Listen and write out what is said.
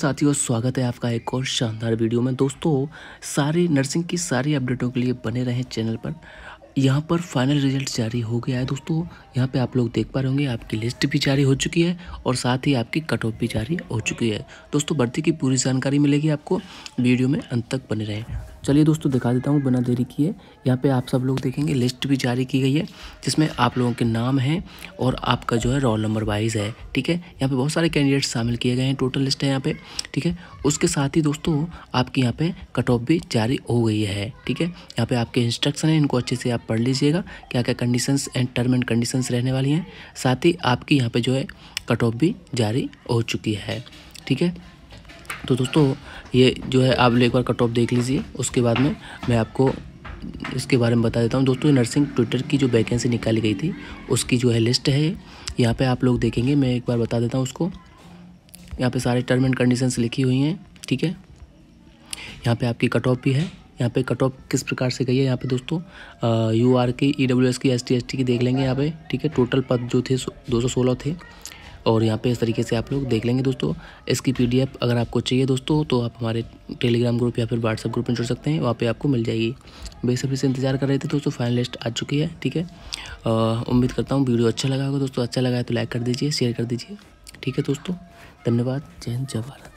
साथियों स्वागत है आपका एक और शानदार वीडियो में दोस्तों सारी नर्सिंग की सारी अपडेटों के लिए बने रहें चैनल पर यहाँ पर फाइनल रिजल्ट जारी हो गया है दोस्तों यहाँ पे आप लोग देख पा रहे होंगे आपकी लिस्ट भी जारी हो चुकी है और साथ ही आपकी कट ऑफ भी जारी हो चुकी है दोस्तों भर्ती की पूरी जानकारी मिलेगी आपको वीडियो में अंत तक बने रहें चलिए दोस्तों दिखा देता हूँ बिना देरी किए यहाँ पे आप सब लोग देखेंगे लिस्ट भी जारी की गई है जिसमें आप लोगों के नाम हैं और आपका जो है रोल नंबर वाइज है ठीक है यहाँ पे बहुत सारे कैंडिडेट्स शामिल किए गए हैं टोटल लिस्ट है यहाँ पे ठीक है उसके साथ ही दोस्तों आपकी यहाँ पे कट ऑफ भी जारी हो गई है ठीक है यहाँ पे आपके इंस्ट्रक्शन हैं इनको अच्छे से आप पढ़ लीजिएगा क्या क्या conditions and term and conditions रहने वाली हैं साथ ही आपकी यहाँ पे जो है कट ऑफ भी जारी हो चुकी है ठीक है तो दोस्तों ये जो है आप एक बार कट ऑफ देख लीजिए उसके बाद में मैं आपको इसके बारे में बता देता हूँ दोस्तों नर्सिंग ट्विटर की जो वैकेंसी निकाली गई थी उसकी जो है लिस्ट है यहाँ पे आप लोग देखेंगे मैं एक बार बता देता हूँ उसको यहाँ पे सारे टर्म एंड कंडीशंस लिखी हुई हैं ठीक है यहाँ पे आपकी कट ऑफ भी है यहाँ पे कट ऑफ किस प्रकार से गई है यहाँ पे दोस्तों यू आर की ई डब्ल्यू एस की एस टी एस टी की देख लेंगे यहाँ पे ठीक है टोटल पद जो थे दो सौ सोलह थे और यहाँ पे इस तरीके से आप लोग देख लेंगे दोस्तों इसकी पीडीएफ अगर आपको चाहिए दोस्तों तो आप हमारे टेलीग्राम ग्रुप या फिर व्हाट्सअप ग्रुप में जुड़ सकते हैं वहाँ पे आपको मिल जाएगी बेसब्री से इंतजार कर रहे थे दोस्तों फाइनल लिस्ट आ चुकी है ठीक है उम्मीद करता हूँ वीडियो अच्छा लगा होगा दोस्तों अच्छा लगा है तो लाइक कर दीजिए शेयर कर दीजिए ठीक है दोस्तों धन्यवाद जय हिंद जय भारत